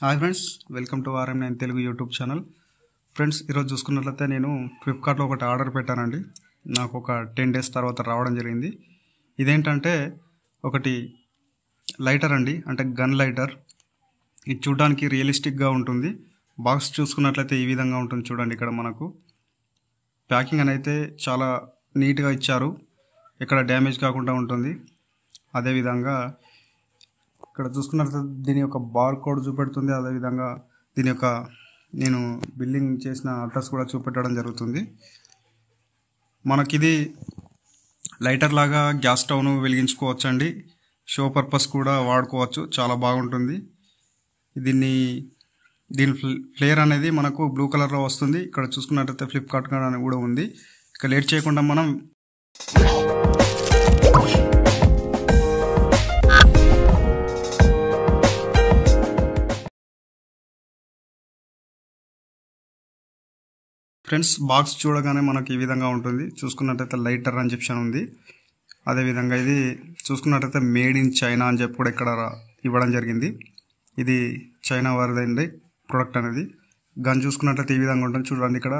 hi friends welcome to RM nine Telugu YouTube channel friends ఈరోజు చూసుకున్నట్లయితే నేను ఫ్లిప్కార్ట్లో ఒకటి ఆర్డర్ పెట్టానండి నాకు ఒక టెన్ డేస్ తర్వాత రావడం జరిగింది ఇదేంటంటే ఒకటి లైటర్ అండి అంటే గన్ లైటర్ ఇది చూడడానికి రియలిస్టిక్గా ఉంటుంది బాక్స్ చూసుకున్నట్లయితే ఈ విధంగా ఉంటుంది చూడండి ఇక్కడ మనకు ప్యాకింగ్ అయితే చాలా నీట్గా ఇచ్చారు ఇక్కడ డ్యామేజ్ కాకుండా ఉంటుంది అదేవిధంగా ఇక్కడ చూసుకున్నట్లయితే దీని యొక్క బార్ కోడ్ చూపెడుతుంది అదేవిధంగా దీని యొక్క నేను బిల్లింగ్ చేసిన అడ్రస్ కూడా చూపెట్టడం జరుగుతుంది మనకిది లైటర్ లాగా గ్యాస్ స్టవ్ను అండి షో పర్పస్ కూడా వాడుకోవచ్చు చాలా బాగుంటుంది దీన్ని దీని ఫ్లేర్ అనేది మనకు బ్లూ కలర్లో వస్తుంది ఇక్కడ చూసుకున్నట్లయితే ఫ్లిప్కార్ట్ కూడా ఉంది ఇక లేట్ చేయకుండా మనం ఫ్రెండ్స్ బాక్స్ చూడగానే మనకు ఈ విధంగా ఉంటుంది చూసుకున్నట్టయితే లైటర్ అని చెప్పి ఉంది అదేవిధంగా ఇది చూసుకున్నట్టయితే మేడ్ ఇన్ చైనా అని చెప్పి కూడా ఇక్కడ ఇవ్వడం జరిగింది ఇది చైనా వారిదండి ప్రోడక్ట్ అనేది గన్ చూసుకున్నట్లయితే ఈ విధంగా ఉంటుంది చూడండి ఇక్కడ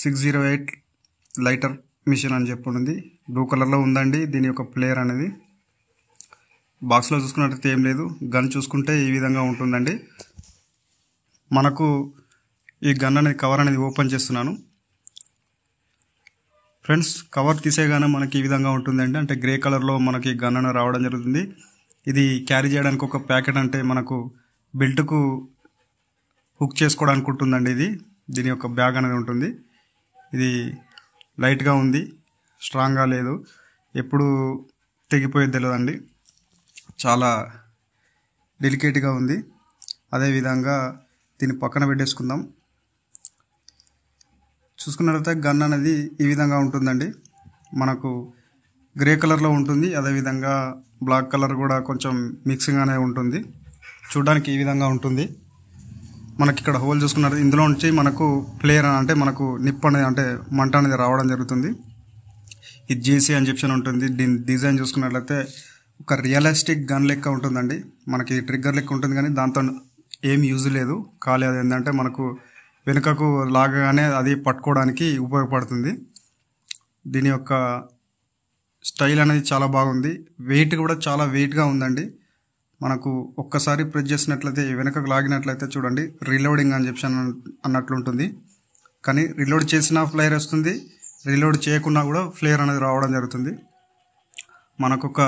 six zero eight lighter machine అని చెప్పి ఉంది బ్లూ కలర్లో ఉందండి దీని యొక్క ప్లేయర్ అనేది బాక్స్లో చూసుకున్నట్లయితే ఏం లేదు గన్ చూసుకుంటే ఈ విధంగా ఉంటుందండి మనకు ఈ గన్ అనేది కవర్ అనేది ఓపెన్ చేస్తున్నాను ఫ్రెండ్స్ కవర్ తీసేగానే మనకి ఈ విధంగా ఉంటుందండి అంటే గ్రే కలర్లో మనకి గన్ అనేది రావడం జరుగుతుంది ఇది క్యారీ చేయడానికి ఒక ప్యాకెట్ అంటే మనకు బెల్ట్కు హుక్ చేసుకోవడానికి ఉంటుందండి ఇది దీని యొక్క బ్యాగ్ అనేది ఉంటుంది ఇది లైట్గా ఉంది స్ట్రాంగ్గా లేదు ఎప్పుడు తెగిపోయేది తెలియదండి చాలా డెలికేట్గా ఉంది అదేవిధంగా దీన్ని పక్కన పెట్టేసుకుందాం చూసుకున్నట్లయితే గన్ అనేది ఈ విధంగా ఉంటుందండి మనకు గ్రే కలర్లో ఉంటుంది అదేవిధంగా బ్లాక్ కలర్ కూడా కొంచెం మిక్సింగ్గానే ఉంటుంది చూడడానికి ఈ విధంగా ఉంటుంది మనకి ఇక్కడ హోల్ చూసుకున్నారు ఇందులో నుంచి మనకు ప్లేయర్ అంటే మనకు నిప్ అనేది అంటే మంట అనేది రావడం జరుగుతుంది ఇది జేసీ అని చెప్పి ఉంటుంది దీని డిజైన్ చూసుకున్నట్లయితే ఒక రియలిస్టిక్ గన్ లెక్క ఉంటుందండి మనకి ట్రిగ్గర్ లెక్క ఉంటుంది కానీ దాంతో ఏం యూజ్ లేదు ఖాళీ అది ఏంటంటే మనకు వెనుకకు లాగగానే అది పట్టుకోవడానికి ఉపయోగపడుతుంది దీని యొక్క స్టైల్ అనేది చాలా బాగుంది వెయిట్ కూడా చాలా వెయిట్గా ఉందండి మనకు ఒక్కసారి ప్రెస్ చేసినట్లయితే వెనకకు లాగినట్లయితే చూడండి రీలోడింగ్ అని చెప్పి అన్నట్లుంటుంది కానీ రీలోడ్ చేసిన ఫ్లేయర్ వస్తుంది రీలోడ్ చేయకుండా కూడా ఫ్లేయర్ అనేది రావడం జరుగుతుంది మనకొక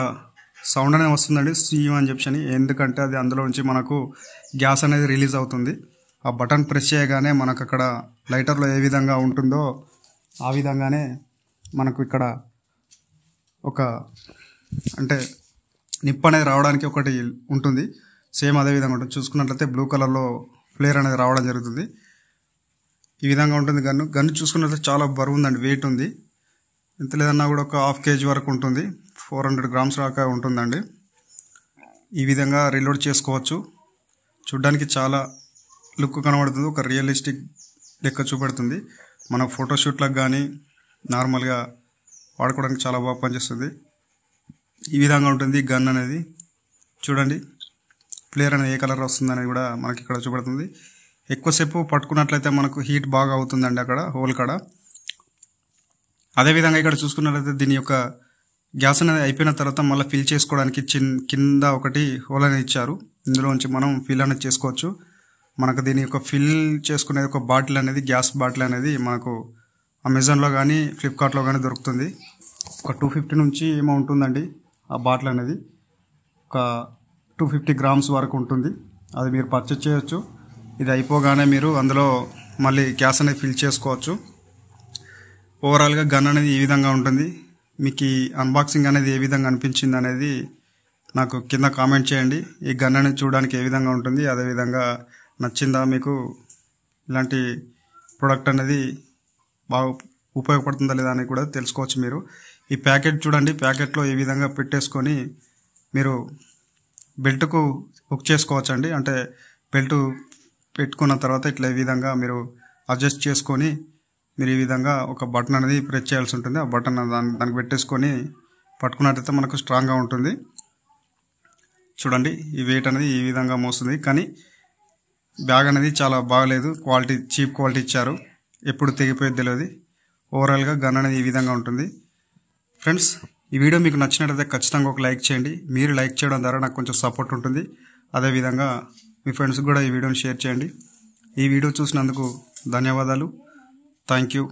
సౌండ్ అనేది వస్తుందండి సీఎం అని చెప్పి ఎందుకంటే అది అందులో నుంచి మనకు గ్యాస్ అనేది రిలీజ్ అవుతుంది ఆ బటన్ ప్రెస్ చేయగానే మనకు అక్కడ లైటర్లో ఏ విధంగా ఉంటుందో ఆ విధంగానే మనకు ఇక్కడ ఒక అంటే నిప్ అనేది రావడానికి ఒకటి ఉంటుంది సేమ్ అదే విధంగా ఉంటుంది చూసుకున్నట్లయితే బ్లూ కలర్లో ఫ్లేర్ అనేది రావడం జరుగుతుంది ఈ విధంగా ఉంటుంది గన్ను గన్ను చూసుకున్నట్లయితే చాలా బరువు ఉందండి వెయిట్ ఉంది ఎంత లేదన్నా కూడా ఒక హాఫ్ కేజీ వరకు ఉంటుంది ఫోర్ హండ్రెడ్ గ్రామ్స్ దాకా ఉంటుందండి ఈ విధంగా రిలోడ్ చేసుకోవచ్చు చూడ్డానికి చాలా లుక్ కనబడుతుంది ఒక రియలిస్టిక్ లెక్క చూపెడుతుంది మన ఫోటోషూట్లకు కానీ నార్మల్గా వాడుకోవడానికి చాలా బాగా పనిచేస్తుంది ఈ విధంగా ఉంటుంది గన్ అనేది చూడండి ప్లేయర్ అనేది ఏ కలర్ వస్తుంది అనేది కూడా మనకి ఇక్కడ చూపెడుతుంది ఎక్కువసేపు పట్టుకున్నట్లయితే మనకు హీట్ బాగా అవుతుందండి అక్కడ హోల్ కాడ అదేవిధంగా ఇక్కడ చూసుకున్నట్లయితే దీని యొక్క గ్యాస్ అనేది అయిపోయిన తర్వాత మళ్ళీ ఫిల్ చేసుకోవడానికి చిన్ కింద ఒకటి హోల్ అనేది ఇచ్చారు ఇందులోంచి మనం ఫిల్ అనేది చేసుకోవచ్చు మనకు దీని యొక్క ఫిల్ చేసుకునేది ఒక బాటిల్ అనేది గ్యాస్ బాటిల్ అనేది మనకు అమెజాన్లో కానీ ఫ్లిప్కార్ట్లో కానీ దొరుకుతుంది ఒక టూ ఫిఫ్టీ నుంచి ఏమో ఉంటుందండి ఆ బాటిల్ అనేది ఒక టూ ఫిఫ్టీ గ్రామ్స్ వరకు ఉంటుంది అది మీరు పర్చేజ్ చేయొచ్చు ఇది అయిపోగానే మీరు అందులో మళ్ళీ గ్యాస్ అనేది ఫిల్ చేసుకోవచ్చు ఓవరాల్గా గన్ అనేది ఏ విధంగా ఉంటుంది మీకు ఈ అన్బాక్సింగ్ అనేది ఏ విధంగా అనిపించింది అనేది నాకు కింద కామెంట్ చేయండి ఈ గన్ అనేది చూడడానికి ఏ విధంగా ఉంటుంది అదేవిధంగా నచ్చిందా మీకు ఇలాంటి ప్రోడక్ట్ అనేది బాగా ఉపయోగపడుతుందా లేదా అని కూడా తెలుసుకోవచ్చు మీరు ఈ ప్యాకెట్ చూడండి ప్యాకెట్లో ఈ విధంగా పెట్టేసుకొని మీరు బెల్ట్కు హుక్ చేసుకోవచ్చండి అంటే బెల్ట్ పెట్టుకున్న తర్వాత ఇట్లా ఈ విధంగా మీరు అడ్జస్ట్ చేసుకొని మీరు ఈ విధంగా ఒక బటన్ అనేది ప్రెస్ చేయాల్సి ఉంటుంది ఆ బటన్ దాన్ని దానికి పెట్టేసుకొని పట్టుకున్నట్టయితే మనకు స్ట్రాంగ్గా ఉంటుంది చూడండి ఈ వెయిట్ అనేది ఈ విధంగా మోస్తుంది కానీ బ్యాగ్ అనేది చాలా బాగలేదు క్వాలిటీ చీప్ క్వాలిటీ ఇచ్చారు ఎప్పుడు తెగిపోయేది తెలియదు ఓవరాల్గా గన్ అనేది ఈ విధంగా ఉంటుంది ఫ్రెండ్స్ ఈ వీడియో మీకు నచ్చినట్లయితే ఖచ్చితంగా ఒక లైక్ చేయండి మీరు లైక్ చేయడం ద్వారా నాకు కొంచెం సపోర్ట్ ఉంటుంది అదేవిధంగా మీ ఫ్రెండ్స్ కూడా ఈ వీడియోని షేర్ చేయండి ఈ వీడియో చూసినందుకు ధన్యవాదాలు థ్యాంక్ యూ